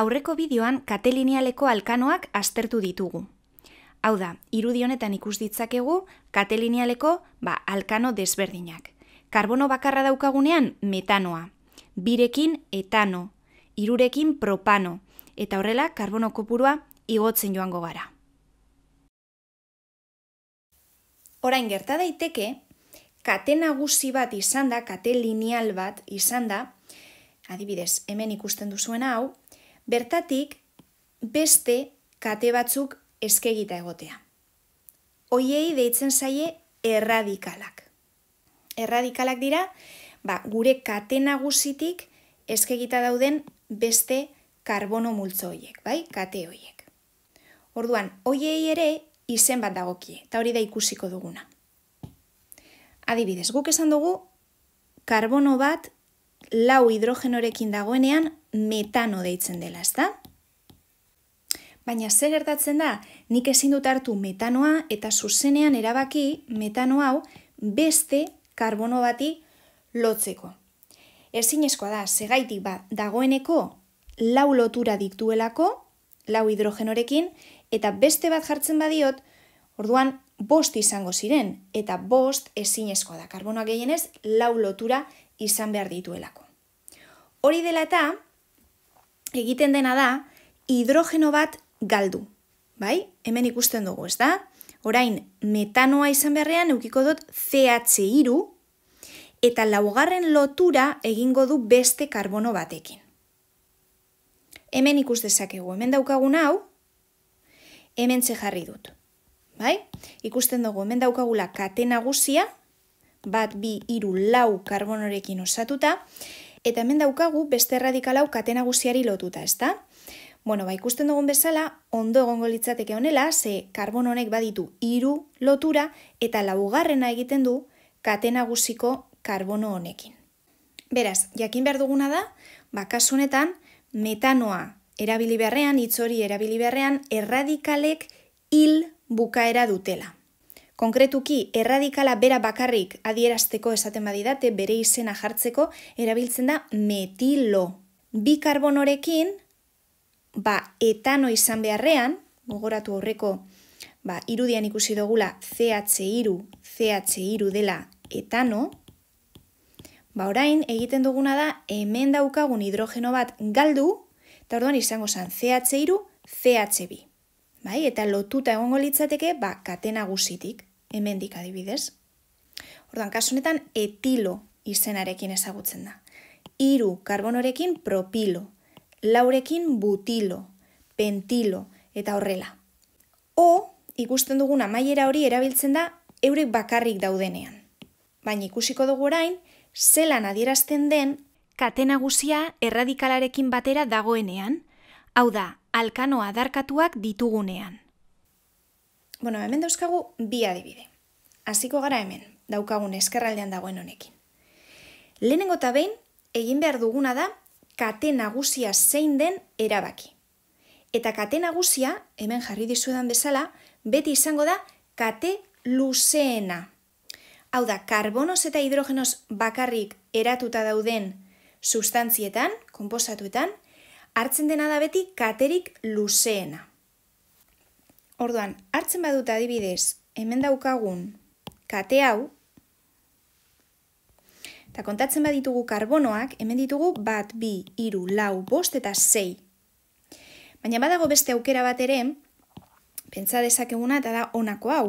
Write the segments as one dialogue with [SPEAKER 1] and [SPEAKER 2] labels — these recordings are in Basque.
[SPEAKER 1] aurreko bideoan katelinealeko alkanoak aztertu ditugu. Hau da, irudi honetan ikus ditzakegu katelinealeko ba, alkano desberdinak. Karbono bakarra daukagunean metanoa, birekin etano, irurekin propano, eta horrela karbono kopurua igotzen joango gara. Orain gerta daiteke, kate nagusi bat izan da, kate lineal bat izan da, adibidez, hemen ikusten duzuen hau, bertatik beste kate batzuk eskegita egotea. Hoiei deitzen zaie erradikalak. Erradikalak dira, ba, gure kate nagusitik eskegita dauden beste karbono multzo hoiek, bai? Kate hoiek. Orduan, hoiei ere izen bat dagokie, eta hori da ikusiko duguna. Adibidez, guk esan dugu, karbono bat lau hidrogenorekin dagoenean metano deitzen dela, ezta? Baina zer gertatzen da, nik ezin dut hartu metanoa eta zuzenean erabaki metano hau beste karbono bati lotzeko. Ezin da, segaitik ba, dagoeneko lau lotura dituelako, lau hidrogenorekin, eta beste bat jartzen badiot, orduan bost izango ziren, eta bost ezin da, egin gehienez lau lotura izan behar dituelako. Hori dela eta, egiten dena da hidrogeno bat galdu. Bai? Hemen ikusten dugu, ez da? Orain, metanoa izan beharrean eukiko dut CH2 eta laugarren lotura egingo du beste karbono batekin. Hemen ikus dezakegu, hemen daukagun hau, hemen jarri dut. Bai? Ikusten dugu, hemen daukagula kate nagusia, bat bi iru lau karbonorekin osatuta, Eta hemen daukagu beste erradikal hau katena lotuta, ezta? Bueno, ba, ikusten dugun bezala, ondo egon golitzateke honela, ze karbon honek baditu iru lotura eta laugarrena egiten du katena karbono honekin. Beraz, jakin behar duguna da, ba, kasunetan, metanoa erabili beharrean, itzori erabili beharrean, erradikalek hil bukaera dutela. Konkretuki, erradikala bera bakarrik adierazteko esaten badidate bere izena jartzeko erabiltzen da metilo. Bi karbonorekin, ba, etano izan beharrean, gogoratu horreko, ba, irudian ikusi dugula CH2, CH2 dela etano, ba, orain, egiten duguna da, hemen daukagun hidrogeno bat galdu, eta orduan izango zan CH2, CH2. Bai, eta lotuta egongo litzateke, ba, katena guzitik hemendik adibidez. Ordan kasu honetan etilo izenarekin ezagutzen da. Iru karbonorekin propilo, laurekin butilo, pentilo eta horrela. O ikusten dugun amaiera hori erabiltzen da eurek bakarrik daudenean. Baina ikusiko dugu orain, zelan adierazten den katenagusia erradikalarekin batera dagoenean, hau da, alkanoa adarkatuak ditugunean. Bueno, hemen dauzkagu bi adibide. Hasiko gara hemen, daukagun eskerraldean dagoen honekin. Lehenengo eta behin, egin behar duguna da, kate nagusia zein den erabaki. Eta kate nagusia, hemen jarri dizudan bezala, beti izango da kate luzeena. Hau da, karbonos eta hidrogenos bakarrik eratuta dauden sustantzietan, komposatuetan, hartzen dena da beti katerik luzeena. Orduan, hartzen badut adibidez, hemen daukagun kate hau, eta kontatzen baditugu karbonoak, hemen ditugu bat, bi, iru, lau, bost eta zei. Baina badago beste aukera bat ere, pentsa dezakeguna eta da onako hau.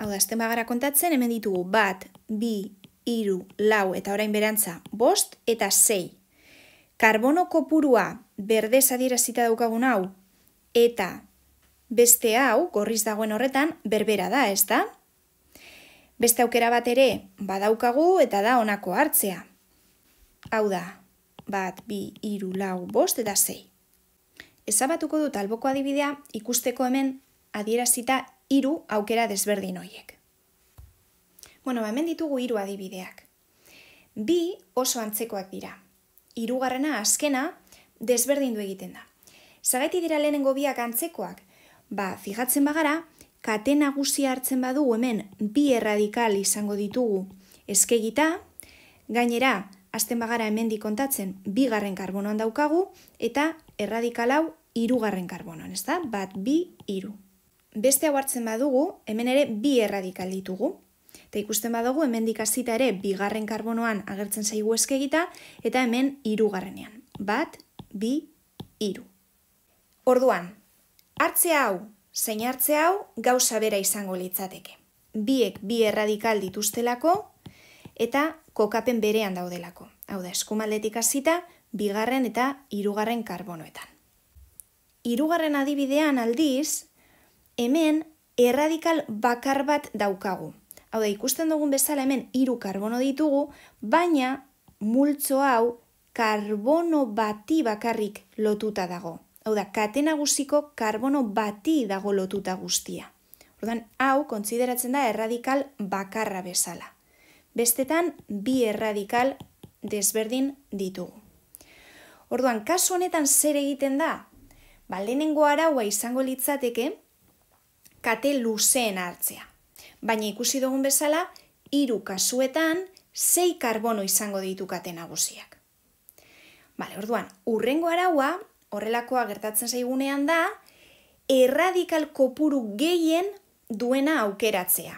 [SPEAKER 1] Hau da, azten bagara kontatzen, hemen ditugu bat, bi, iru, lau eta orain berantza, bost eta zei. Karbono kopurua berdez adierazita daukagun hau, eta Beste hau, gorriz dagoen horretan, berbera da, ez da? Beste aukera bat ere, badaukagu eta da honako hartzea. Hau da, bat, bi, iru, lau, bost eta zei. Ezabatuko dut alboko adibidea ikusteko hemen adierazita iru aukera desberdin hoiek. Bueno, ba, hemen ditugu hiru adibideak. Bi oso antzekoak dira. Hirugarrena garrena, askena, desberdin du egiten da. Zagaiti dira lehenengo biak antzekoak, Ba, fijatzen bagara, kate nagusia hartzen badugu hemen bi erradikal izango ditugu eskegita, gainera, azten bagara hemen dikontatzen, bi garren karbonoan daukagu, eta erradikal hau irugarren karbonoan, ez da? Bat, bi, iru. Beste hau hartzen badugu, hemen ere bi erradikal ditugu. Eta ikusten badugu, hemen dikazita ere bigarren karbonoan agertzen zaigu eskegita, eta hemen irugarrenean. Bat, bi, iru. Orduan, Hartze hau, zein hartze hau, gauza bera izango litzateke. Biek bi erradikal dituztelako eta kokapen berean daudelako. Hau da, eskumaldetik hasita, bigarren eta hirugarren karbonoetan. Hirugarren adibidean aldiz, hemen erradikal bakar bat daukagu. Hau da, ikusten dugun bezala hemen hiru karbono ditugu, baina multzo hau karbono bati bakarrik lotuta dago. Hau da, kate nagusiko karbono bati dago lotuta guztia. Ordan hau kontsideratzen da erradikal bakarra bezala. Bestetan, bi erradikal desberdin ditugu. Orduan, kasu honetan zer egiten da? baldenengo araua izango litzateke, kate luzeen hartzea. Baina ikusi dugun bezala, hiru kasuetan, zei karbono izango ditu kate nagusiak. Bale, orduan, urrengo araua, horrelakoa gertatzen zaigunean da, erradikal kopuru gehien duena aukeratzea.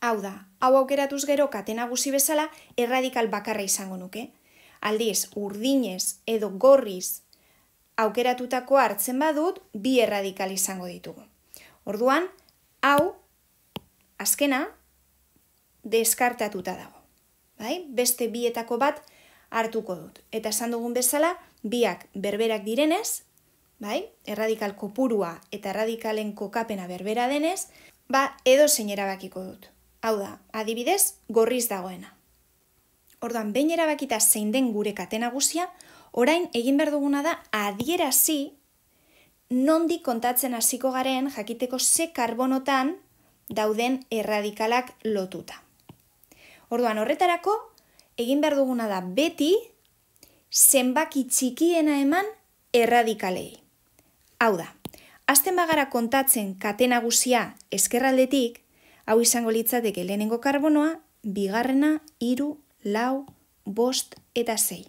[SPEAKER 1] Hau da, hau aukeratuz gero kate nagusi bezala erradikal bakarra izango nuke. Aldiz, urdinez edo gorriz aukeratutako hartzen badut, bi erradikal izango ditugu. Orduan, hau, azkena, deskartatuta dago. Bai? Beste bietako bat hartuko dut. Eta esan dugun bezala, biak berberak direnez, bai? Erradikal kopurua eta erradikalen kokapena berbera denez, ba edo zein erabakiko dut. Hau da, adibidez, gorriz dagoena. Orduan, behin erabakita zein den gure kate nagusia, orain egin behar duguna da adierazi nondik kontatzen hasiko garen jakiteko ze karbonotan dauden erradikalak lotuta. Orduan, horretarako, egin behar duguna da beti zenbaki txikiena eman erradikalei. Hau da, azten bagara kontatzen katena guzia eskerraldetik, hau izango litzateke lehenengo karbonoa, bigarrena, iru, lau, bost eta zei.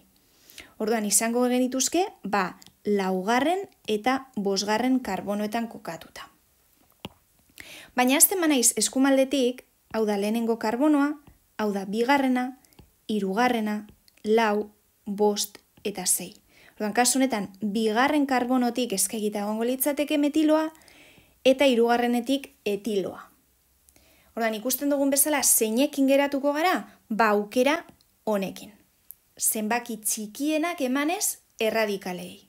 [SPEAKER 1] Orduan, izango genituzke, ba, laugarren eta bosgarren karbonoetan kokatuta. Baina azten banaiz eskumaldetik, hau da lehenengo karbonoa, hau da bigarrena, irugarrena, lau bost eta zei. Ordan, kasu honetan, bigarren karbonotik eskegita egongo litzateke metiloa, eta hirugarrenetik etiloa. Ordan, ikusten dugun bezala, zeinekin geratuko gara, baukera ba, honekin. Zenbaki txikienak emanez erradikalei.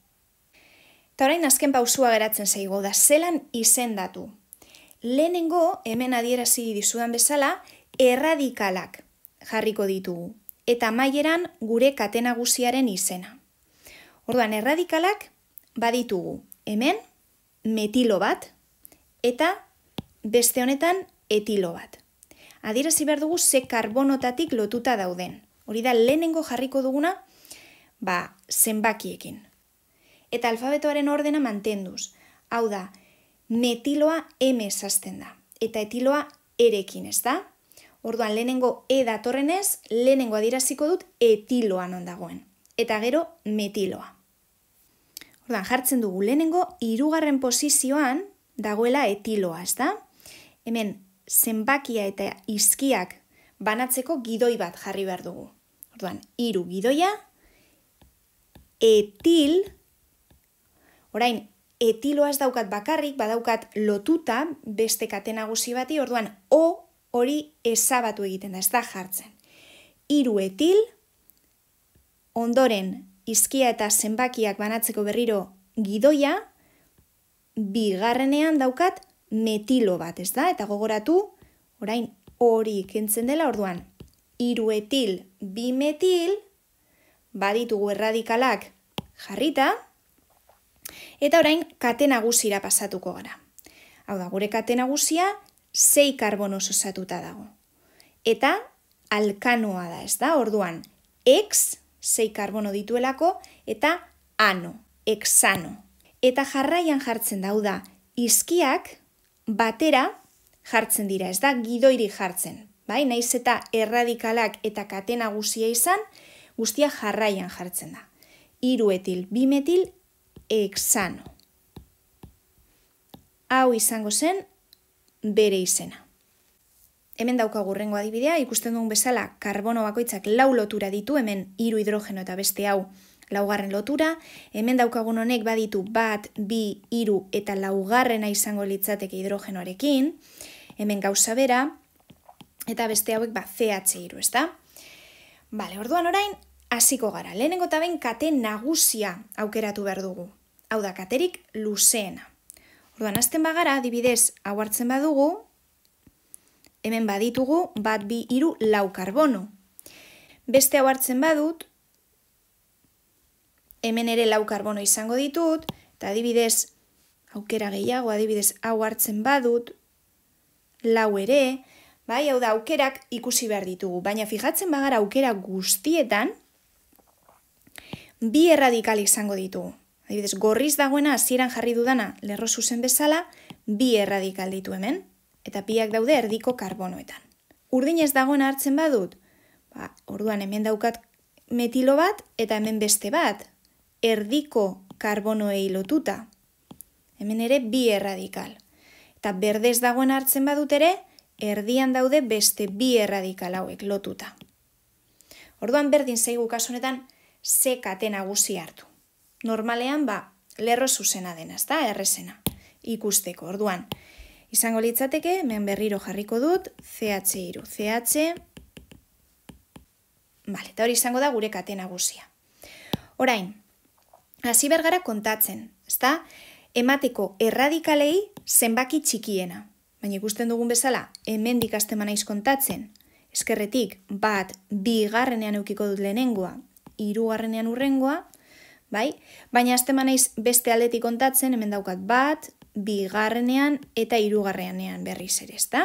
[SPEAKER 1] Eta orain, azken pausua geratzen zeigo, da zelan izendatu. Lehenengo, hemen adierazi dizudan bezala, erradikalak jarriko ditugu eta maileran gure kate nagusiaren izena. Orduan erradikalak baditugu. Hemen metilo bat eta beste honetan etilo bat. Adierazi behar dugu ze karbonotatik lotuta dauden. Hori da lehenengo jarriko duguna ba, zenbakiekin. Eta alfabetoaren ordena mantenduz. Hau da, metiloa M esazten da. Eta etiloa erekin, ez da? Orduan, lehenengo e datorrenez, lehenengo adiraziko dut etiloan ondagoen. Eta gero, metiloa. Orduan, jartzen dugu lehenengo, irugarren posizioan dagoela etiloa, ez da? Hemen, zenbakia eta izkiak banatzeko gidoi bat jarri behar dugu. Orduan, iru gidoia, etil, orain, etiloaz daukat bakarrik, badaukat lotuta, beste nagusi bati, orduan, o hori ezabatu egiten da, ez da jartzen. Hiru etil, ondoren izkia eta zenbakiak banatzeko berriro gidoia, bigarrenean daukat metilo bat, ez da? Eta gogoratu, orain hori kentzen dela orduan, hiru etil, bi metil, baditugu erradikalak jarrita, eta orain katena nagusira pasatuko gara. Hau da, gure kate nagusia, sei karbonoz osatuta dago. Eta alkanoa da, ez da? Orduan, ex sei karbono dituelako eta ano, exano. Eta jarraian jartzen dau da, izkiak batera jartzen dira, ez da? Gidoiri jartzen. Bai, naiz eta erradikalak eta katena guzia izan, guztia jarraian jartzen da. Iruetil, bimetil, exano. Hau izango zen, bere izena. Hemen daukagurrengo adibidea, ikusten dugun bezala, karbono bakoitzak lau lotura ditu, hemen hiru hidrogeno eta beste hau laugarren lotura, hemen daukagun honek baditu bat, bi, hiru eta garrena izango litzateke hidrogenoarekin, hemen gauza bera, eta beste hauek ba ch ez da? Bale, orduan orain, hasiko gara. Lehenengo eta behin kate nagusia aukeratu behar dugu. Hau da, katerik luzeena. Orduan, azten bagara, dibidez, hau hartzen badugu, hemen baditugu, bat bi iru lau karbono. Beste hau hartzen badut, hemen ere lau karbono izango ditut, eta adibidez, aukera gehiago, adibidez, hau hartzen badut, lau ere, bai, hau da, aukerak ikusi behar ditugu. Baina, fijatzen bagara, aukera guztietan, bi erradikal izango ditugu. Adibidez, gorriz dagoena hasieran jarri dudana lerrosu zen bezala, bi erradikal ditu hemen, eta biak daude erdiko karbonoetan. Urdin ez dagoena hartzen badut, ba, orduan hemen daukat metilo bat eta hemen beste bat, erdiko karbonoei lotuta. Hemen ere bi erradikal. Eta berdez dagoen hartzen badut ere, erdian daude beste bi erradikal hauek lotuta. Orduan berdin zeigu kasunetan, ze kate nagusi hartu normalean ba, lerro zuzena dena, ez da, errezena, ikusteko, orduan. Izango litzateke, hemen berriro jarriko dut, CH iru, CH, vale, eta hori izango da gure kate nagusia. Orain, hasi bergara kontatzen, ezta emateko erradikalei zenbaki txikiena. Baina ikusten dugun bezala, hemen dikazte manaiz kontatzen, eskerretik, bat, bigarrenean eukiko dut lehenengoa, garrenean urrengoa, bai? Baina azte manaiz beste aldetik kontatzen, hemen daukat bat, bigarrenean eta hirugarrenean berriz ere, ezta?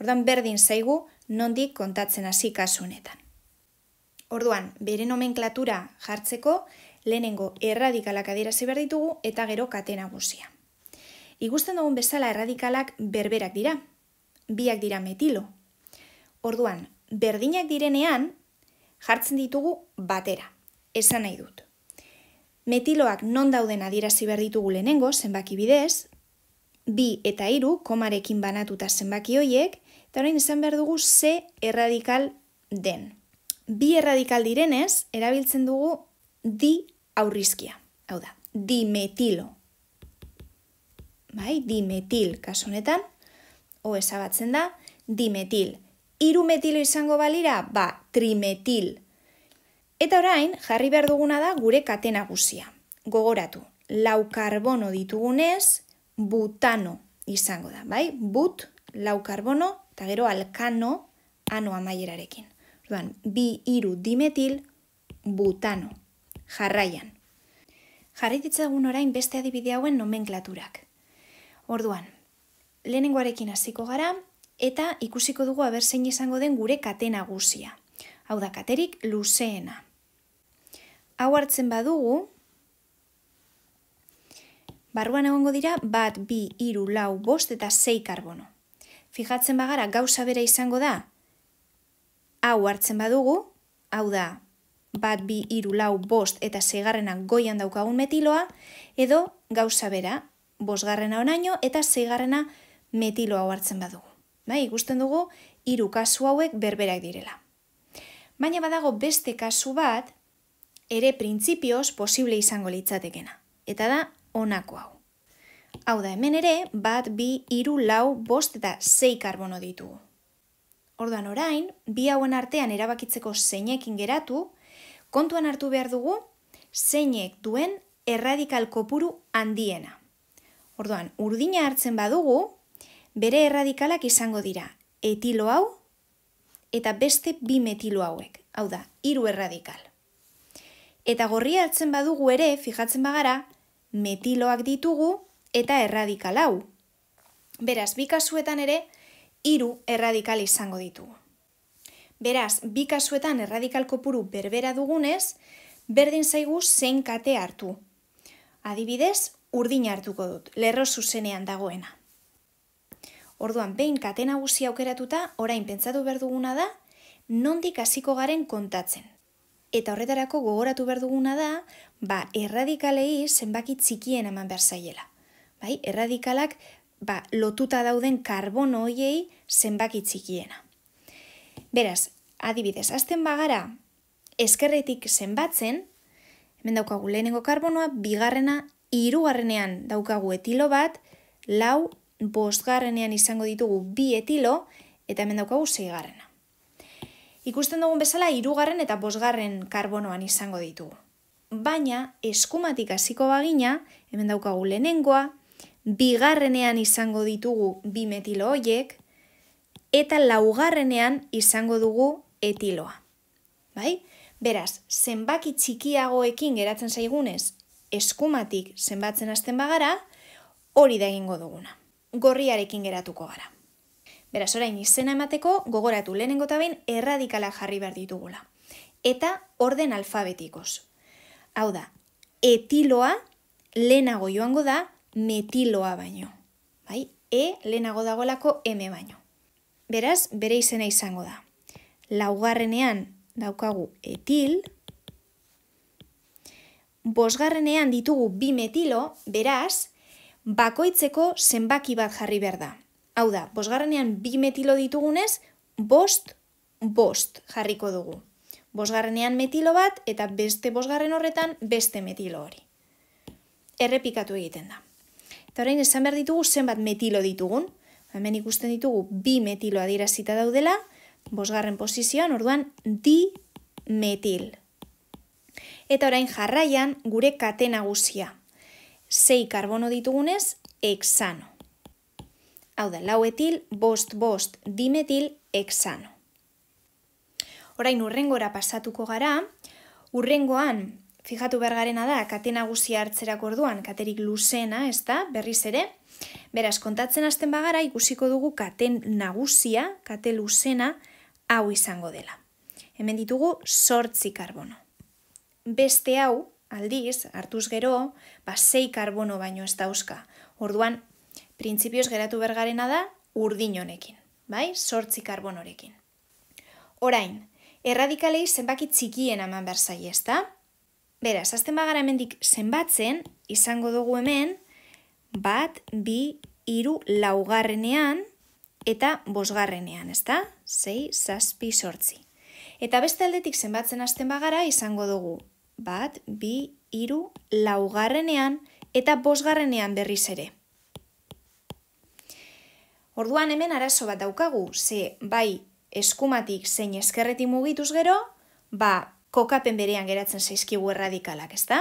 [SPEAKER 1] Ordan berdin zaigu nondik kontatzen hasi kasunetan. Orduan, bere nomenklatura jartzeko, lehenengo erradikalak adierazi behar eta gero katena nagusia. Igusten dugun bezala erradikalak berberak dira, biak dira metilo. Orduan, berdinak direnean jartzen ditugu batera, esan nahi dut. Metiloak non dauden adierazi behar ditugu lehenengo zenbaki bidez, bi eta iru komarekin banatuta zenbaki hoiek, eta orain izan behar dugu ze erradikal den. Bi erradikal direnez, erabiltzen dugu di aurrizkia. Hau da, dimetilo. Bai, dimetil kasunetan, o ezabatzen da, dimetil. Iru metilo izango balira, ba, Trimetil. Eta orain, jarri behar duguna da gure kate nagusia. Gogoratu, lau karbono ditugunez, butano izango da, bai? But, lau karbono, eta gero alkano, ano amaierarekin. Duan, bi iru dimetil, butano. Jarraian. Jarri ditzagun orain beste adibide hauen nomenklaturak. Orduan, lehenengoarekin hasiko gara, eta ikusiko dugu abertzein izango den gure kate nagusia. Hau da katerik luzeena hau hartzen badugu, barruan egongo dira, bat, bi, iru, lau, bost eta zei karbono. Fijatzen bagara, gauza bera izango da, hau hartzen badugu, hau da, bat, bi, iru, lau, bost eta zei goian daukagun metiloa, edo gauza bera, bost garrena eta zei garrena metiloa hartzen badugu. Bai, ikusten dugu, iru kasu hauek berberak direla. Baina badago beste kasu bat, ere printzipioz posible izango litzatekena. Eta da, honako hau. Hau da, hemen ere, bat, bi, iru, lau, bost eta zei karbono ditugu. Orduan orain, bi hauen artean erabakitzeko zeinekin geratu, kontuan hartu behar dugu, zeinek duen erradikal kopuru handiena. Orduan, urdina hartzen badugu, bere erradikalak izango dira etilo hau eta beste bi metilo hauek, hau da, iru erradikal. Eta gorria altzen badugu ere, fijatzen bagara, metiloak ditugu eta erradikal hau. Beraz, bi kasuetan ere, hiru erradikal izango ditugu. Beraz, bi kasuetan erradikal kopuru berbera dugunez, berdin zaigu zein kate hartu. Adibidez, urdin hartuko dut, lerro zuzenean dagoena. Orduan, behin kate nagusi aukeratuta, orain pentsatu berduguna da, nondik hasiko garen kontatzen. Eta horretarako gogoratu behar duguna da, ba, erradikalei zenbaki txikien eman behar zaiela. Bai, erradikalak ba, lotuta dauden karbono hoiei zenbaki txikiena. Beraz, adibidez, azten bagara, eskerretik zenbatzen, hemen daukagu lehenengo karbonoa, bigarrena, hirugarrenean daukagu etilo bat, lau, bostgarrenean izango ditugu bi etilo, eta hemen daukagu zeigarrena. Ikusten dugun bezala hirugarren eta bosgarren karbonoan izango ditugu. Baina eskumatik hasiko bagina, hemen daukagu lehenengoa, bigarrenean izango ditugu bi metilo hoiek eta laugarrenean izango dugu etiloa. Bai? Beraz, zenbaki txikiagoekin geratzen zaigunez, eskumatik zenbatzen hasten bagara, hori da egingo duguna. Gorriarekin geratuko gara. Beraz, orain izena emateko gogoratu lehenengo tabein erradikala jarri behar ditugula. Eta orden alfabetikoz. Hau da, etiloa lehenago joango da metiloa baino. Bai? E lehenago dagolako M baino. Beraz, bere izena izango da. Laugarrenean daukagu etil. Bosgarrenean ditugu bi metilo, beraz, bakoitzeko zenbaki bat jarri behar da. Hau da, bosgarrenean bi metilo ditugunez, bost, bost jarriko dugu. Bosgarrenean metilo bat eta beste bosgarren horretan beste metilo hori. Errepikatu egiten da. Eta orain esan behar ditugu zenbat metilo ditugun. Hemen ikusten ditugu bi metilo adierazita daudela, bosgarren posizioan, orduan di metil. Eta orain jarraian gure kate nagusia. Sei karbono ditugunez, hexano hau da lauetil, bost, bost, dimetil, eksano. Orain urrengora pasatuko gara, urrengoan, fijatu bergarena da, kate nagusia hartzerak orduan, katerik luzena, ez da, berriz ere, beraz, kontatzen hasten bagara, ikusiko dugu katen nagusia, kate luzena, hau izango dela. Hemen ditugu sortzi karbono. Beste hau, aldiz, hartuz gero, ba, zei karbono baino ez dauzka. Orduan, printzipioz geratu bergarena da urdin honekin, bai? Sortzi karbonorekin. Orain, erradikalei zenbaki txikien eman berzai, zai, ez da? Beraz, azten bagara mendik zenbatzen, izango dugu hemen, bat, bi, iru, laugarrenean, eta bosgarrenean, ez da? Zei, zazpi, sortzi. Eta beste aldetik zenbatzen azten bagara, izango dugu, bat, bi, iru, laugarrenean, eta bosgarrenean berriz ere. Orduan hemen arazo bat daukagu, ze bai eskumatik zein eskerretik mugituz gero, ba kokapen berean geratzen zaizkigu erradikalak, ez da?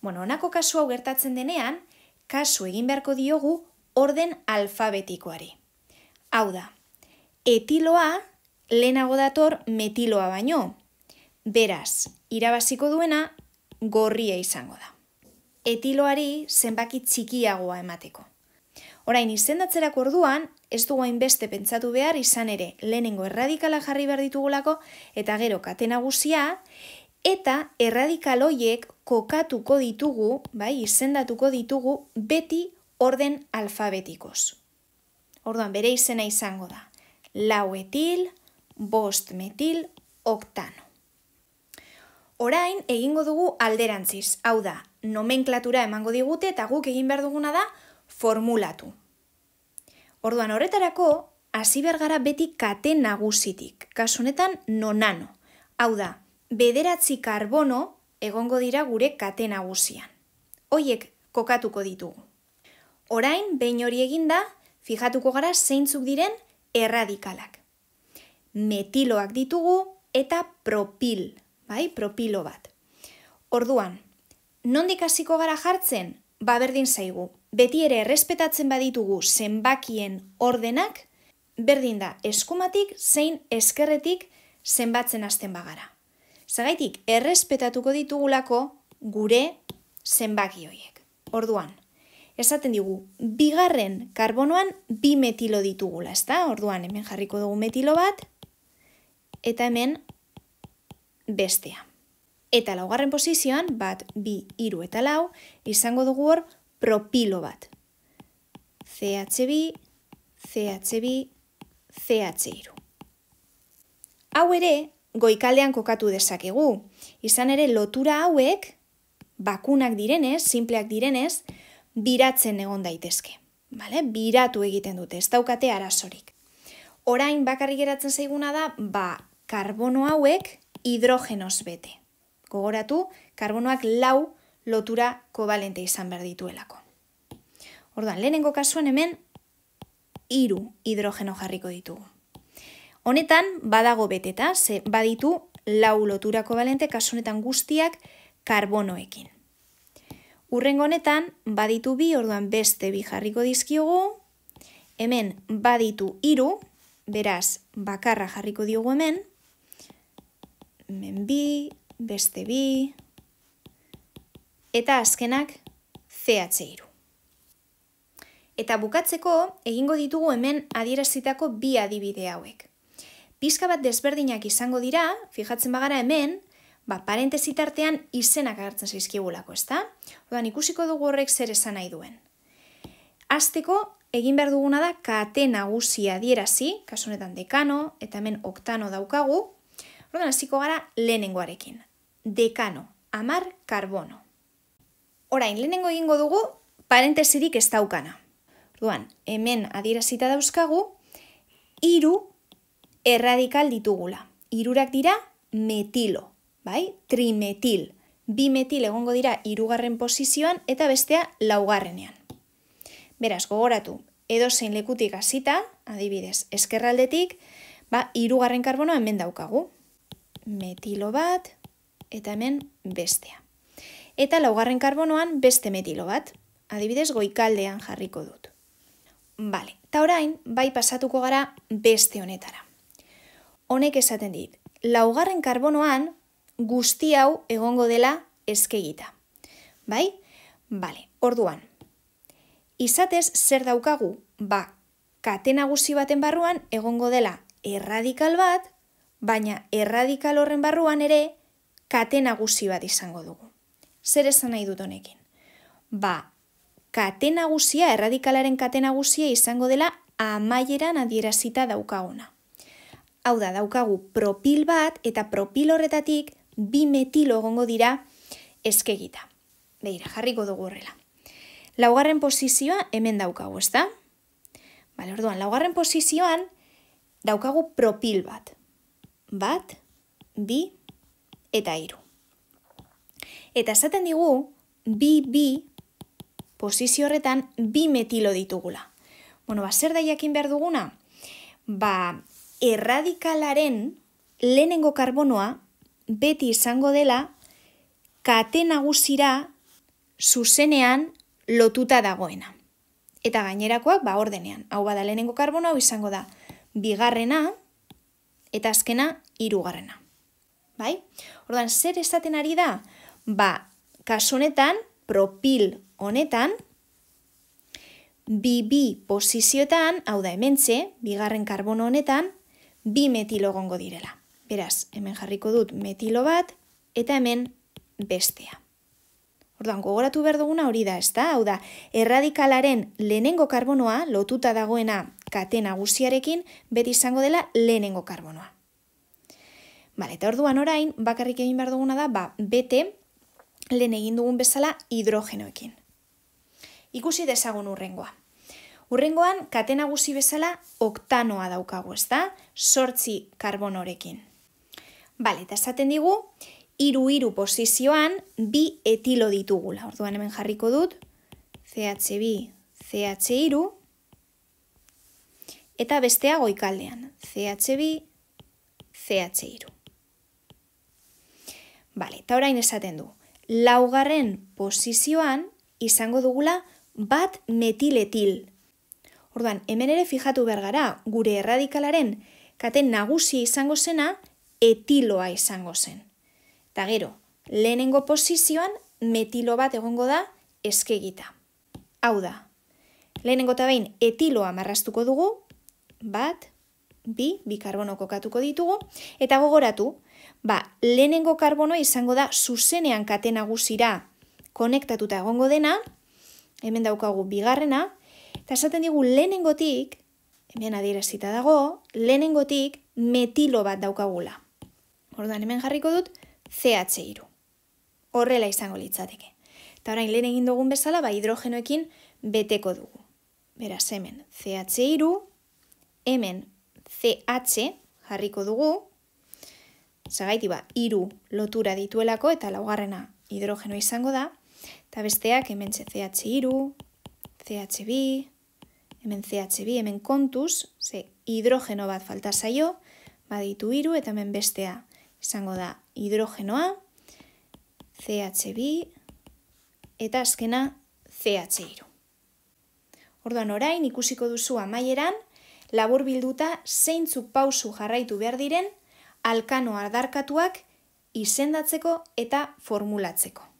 [SPEAKER 1] Bueno, onako kasu hau gertatzen denean, kasu egin beharko diogu orden alfabetikoari. Hau da, etiloa lehenago dator metiloa baino, beraz, irabaziko duena gorria izango da. Etiloari zenbaki txikiagoa emateko. Orain izendatzerak orduan, ez dugu hainbeste pentsatu behar izan ere lehenengo erradikala jarri behar ditugulako, eta gero katena nagusia, eta erradikal hoiek kokatuko ditugu, bai, izendatuko ditugu beti orden alfabetikos. Orduan bere izena izango da. Lauetil, bost metil, oktano. Orain, egingo dugu alderantziz, hau da, nomenklatura emango digute eta guk egin behar duguna da, formulatu. Orduan horretarako, hasi bergara beti kate nagusitik, kasunetan nonano. Hau da, bederatzi karbono egongo dira gure kate nagusian. Hoiek kokatuko ditugu. Orain, behin hori eginda, fijatuko gara zeintzuk diren erradikalak. Metiloak ditugu eta propil, bai, propilo bat. Orduan, nondik hasiko gara jartzen? Ba berdin zaigu, Beti ere errespetatzen baditugu zenbakien ordenak, berdin da eskumatik zein eskerretik zenbatzen hasten bagara. Zagaitik errespetatuko ditugulako gure zenbaki hoiek. Orduan, esaten digu, bigarren karbonoan bi metilo ditugula, ezta? Orduan, hemen jarriko dugu metilo bat, eta hemen bestea. Eta laugarren posizioan, bat, bi, iru eta lau, izango dugu hor, propilo bat. CHB, CHB, CH2. Hau ere, goikaldean kokatu dezakegu. Izan ere, lotura hauek, bakunak direnez, simpleak direnez, biratzen egon daitezke. Bale? Biratu egiten dute, ez daukate arazorik. Orain bakarrik geratzen zaiguna da, ba, karbono hauek hidrogenoz bete. Gogoratu, karbonoak lau lotura kobalente izan behar dituelako. Orduan, lehenengo kasuan hemen, iru hidrogeno jarriko ditugu. Honetan, badago beteta, ze baditu lau lotura kobalente kasunetan guztiak karbonoekin. Urrengo honetan, baditu bi, orduan beste bi jarriko dizkiogu, hemen baditu iru, beraz bakarra jarriko diogu hemen, hemen bi, beste bi, eta azkenak CH3. Eta bukatzeko, egingo ditugu hemen adierazitako bi adibide hauek. Pizka bat desberdinak izango dira, fijatzen bagara hemen, ba, parentesitartean izenak agertzen zaizkibulako, ez da? Odan, ikusiko dugu horrek zer esan nahi duen. Azteko, egin behar duguna da, kate nagusia adierazi, kasunetan dekano, eta hemen oktano daukagu, Orduan, hasiko gara lehenengoarekin. Dekano, amar karbono. Orain, lehenengo egingo dugu parentesirik ez daukana. Duan, hemen adierazita dauzkagu, iru erradikal ditugula. Irurak dira metilo, bai? Trimetil. Bi metil egongo dira irugarren posizioan eta bestea laugarrenean. Beraz, gogoratu, edozein lekutik azita, adibidez, eskerraldetik, ba, irugarren karbonoa hemen daukagu. Metilo bat, eta hemen bestea eta laugarren karbonoan beste metilo bat, adibidez goikaldean jarriko dut. Bale, eta orain, bai pasatuko gara beste honetara. Honek esaten dit, laugarren karbonoan guzti hau egongo dela eskegita. Bai? Bale, orduan. Izatez, zer daukagu? Ba, katena baten barruan egongo dela erradikal bat, baina erradikal horren barruan ere katena nagusi bat izango dugu. Zer esan nahi dut honekin? Ba, kate nagusia, erradikalaren kate nagusia izango dela amaieran adierazita daukaguna. Hau da, daukagu propil bat eta propil horretatik bi metilo egongo dira eskegita. Beira, jarriko dugu horrela. Laugarren posizioa hemen daukagu, ez da? Bale, orduan, laugarren posizioan daukagu propil bat. Bat, bi, eta iru. Eta esaten digu, bi bi posizio horretan bi metilo ditugula. Bueno, ba, zer da behar duguna? Ba, erradikalaren lehenengo karbonoa beti izango dela kate nagusira zuzenean lotuta dagoena. Eta gainerakoak, ba, ordenean. Hau bada lehenengo karbonoa izango da bigarrena eta azkena irugarrena. Bai? Ordan zer esaten ari da? Ba, kasu honetan, propil honetan, bi-bi posizioetan, hau da hementze, bigarren karbono honetan, bi metilo gongo direla. Beraz, hemen jarriko dut metilo bat, eta hemen bestea. Orduan, gogoratu behar duguna hori da, ez da? Hau da, erradikalaren lehenengo karbonoa, lotuta dagoena katena guziarekin, beti izango dela lehenengo karbonoa. Bale, eta orduan orain, bakarrik egin behar duguna da, ba, bete, lehen egin dugun bezala hidrogenoekin. Ikusi dezagun urrengoa. Urrengoan katena guzi bezala oktanoa daukagu, ez da? Sortzi karbonorekin. Bale, eta esaten digu, iru-iru pozizioan bi etilo ditugula. Orduan hemen jarriko dut, CH2, CH2, eta besteago ikaldean, CH2, CH2. Bale, eta orain esaten du, laugarren posizioan izango dugula bat metiletil. Orduan, hemen ere fijatu bergara, gure erradikalaren katen nagusi izango zena etiloa izango zen. Eta gero, lehenengo posizioan metilo bat egongo da eskegita. Hau da, lehenengo eta behin etiloa marrastuko dugu, bat, bi, bikarbono kokatuko ditugu, eta gogoratu, Ba, lehenengo karbonoa izango da zuzenean kate nagusira konektatuta egongo dena, hemen daukagu bigarrena, eta esaten digu lehenengotik, hemen adierazita dago, lehenengotik metilo bat daukagula. Ordan hemen jarriko dut CH3. Horrela izango litzateke. Eta orain lehen egin dugun bezala, ba, hidrogenoekin beteko dugu. Beraz, hemen CH3, hemen CH jarriko dugu, zagaiti ba, iru lotura dituelako, eta laugarrena hidrogeno izango da, eta besteak hemen CH iru, CH bi, hemen ZH bi, hemen kontuz, ze hidrogeno bat falta zaio, baditu iru, eta hemen bestea izango da hidrogenoa, CH bi, eta azkena CH iru. Orduan orain ikusiko duzu amaieran, labur bilduta zeintzuk pausu jarraitu behar diren, alkano ardarkatuak izendatzeko eta formulatzeko.